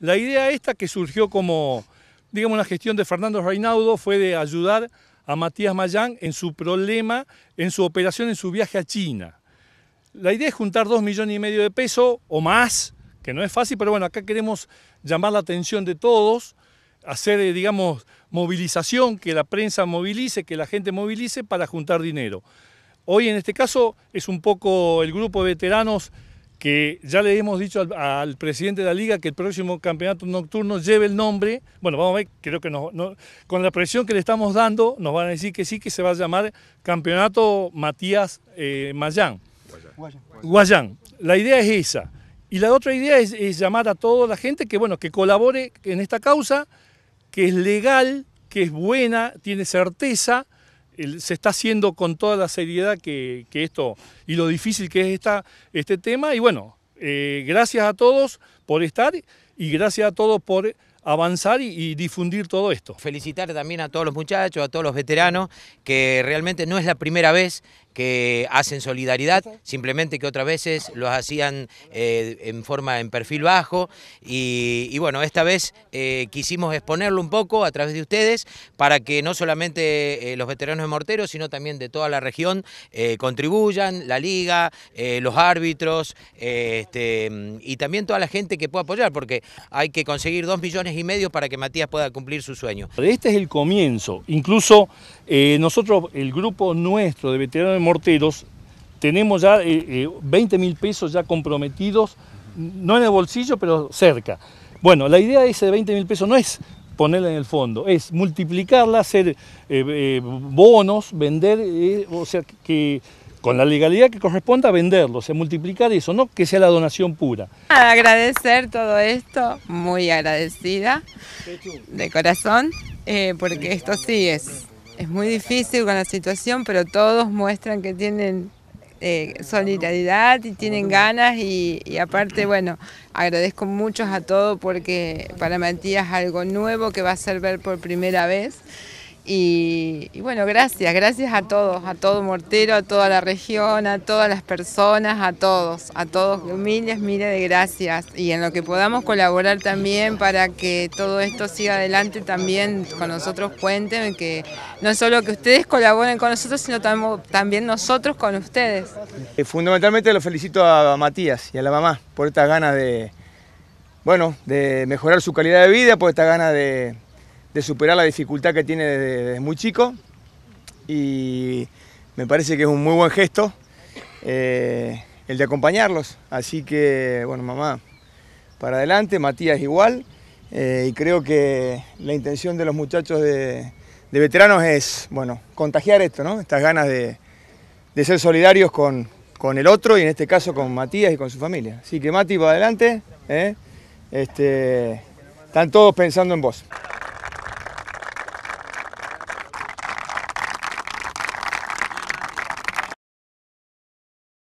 La idea esta que surgió como, digamos, una gestión de Fernando Reinaudo fue de ayudar a Matías Mayán en su problema, en su operación, en su viaje a China. La idea es juntar dos millones y medio de pesos o más, que no es fácil, pero bueno, acá queremos llamar la atención de todos, hacer, eh, digamos, movilización, que la prensa movilice, que la gente movilice para juntar dinero. Hoy en este caso es un poco el grupo de veteranos que ya le hemos dicho al, presidente de la liga que el próximo campeonato nocturno lleve el nombre. Bueno, vamos a ver, creo que con la presión que le estamos dando, nos van a decir que sí, que se va a llamar Campeonato Matías eh, Mayán. Guayán. Guayán. La idea es esa. Y la otra idea es, llamar a toda la gente que, bueno, que colabore en esta causa, que es legal, que es buena, tiene certeza se está haciendo con toda la seriedad que, esto y lo difícil que es este tema. Y bueno, eh, gracias a todos por estar y gracias a todos por avanzar y, y, difundir todo esto. Felicitar también a todos los muchachos, a todos los veteranos, que realmente no es la primera vez que hacen solidaridad, simplemente que otras veces los hacían eh, en forma en perfil bajo y, bueno, esta vez eh, quisimos exponerlo un poco a través de ustedes para que no solamente eh, los veteranos de Mortero, sino también de toda la región contribuyan, la liga, los árbitros este, y también toda la gente que pueda apoyar, porque hay que conseguir dos millones y medio para que Matías pueda cumplir su sueño. Este es el comienzo, incluso nosotros, el grupo nuestro de veteranos de Mortero, morteros, tenemos ya 20 eh, eh, mil pesos ya comprometidos, no en el bolsillo, pero cerca. Bueno, la idea de ese 20 mil pesos no es ponerla en el fondo, es multiplicarla, hacer eh, bonos, vender, o sea, que con la legalidad que corresponda venderlo, o sea, multiplicar eso, no que sea la donación pura. Agradecer todo esto, muy agradecida, de corazón, porque esto sí es es muy difícil con la situación, pero todos muestran que tienen eh, solidaridad y tienen ganas y, aparte, bueno, agradezco mucho a todos porque para Matías algo nuevo que va a ser ver por primera vez. Y, bueno, gracias, gracias a todos, a todo Mortero, a toda la región, a todas las personas, a todos, a todos, miles, miles de gracias. Y en lo que podamos colaborar también para que todo esto siga adelante también con nosotros cuenten, que no solo que ustedes colaboren con nosotros, sino también nosotros con ustedes. Eh, fundamentalmente lo felicito a Matías y a la mamá por esta ganas de, bueno, de mejorar su calidad de vida, por esta ganas de de superar la dificultad que tiene desde, muy chico y me parece que es un muy buen gesto eh, el de acompañarlos. Así que, bueno, mamá, para adelante, Matías igual eh, y creo que la intención de los muchachos de, veteranos es, bueno, contagiar esto, ¿no? Estas ganas de, ser solidarios con, el otro y en este caso con Matías y con su familia. Así que Mati, para adelante. ¿eh? Este, están todos pensando en vos.